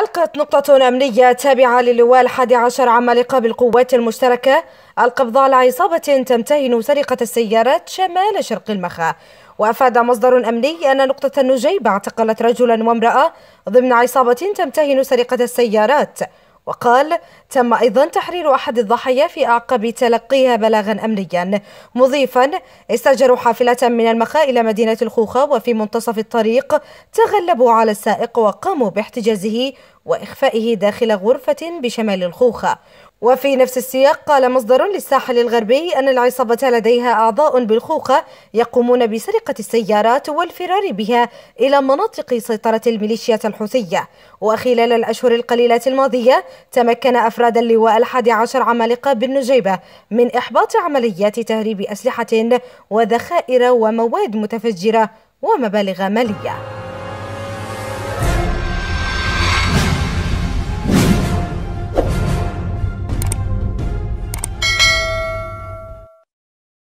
ألقت نقطة أمنية تابعة للواء الحادي عشر عمالقة بالقوات المشتركة القبض على عصابة تمتهن سرقة السيارات شمال شرق المخا وأفاد مصدر أمني أن نقطة النجيب اعتقلت رجلا وامرأة ضمن عصابة تمتهن سرقة السيارات وقال تم أيضا تحرير أحد الضحايا في أعقب تلقيها بلاغا أمنيا مضيفا استأجروا حافلة من المخا إلى مدينة الخوخة وفي منتصف الطريق تغلبوا على السائق وقاموا باحتجازه وإخفائه داخل غرفة بشمال الخوخة وفي نفس السياق قال مصدر للساحل الغربي أن العصابة لديها أعضاء بالخوخة يقومون بسرقة السيارات والفرار بها إلى مناطق سيطرة الميليشيات الحوثية وخلال الأشهر القليلة الماضية تمكن أفراد اللواء الحادي عشر عمالقة بالنجيبة من إحباط عمليات تهريب أسلحة وذخائر ومواد متفجرة ومبالغ مالية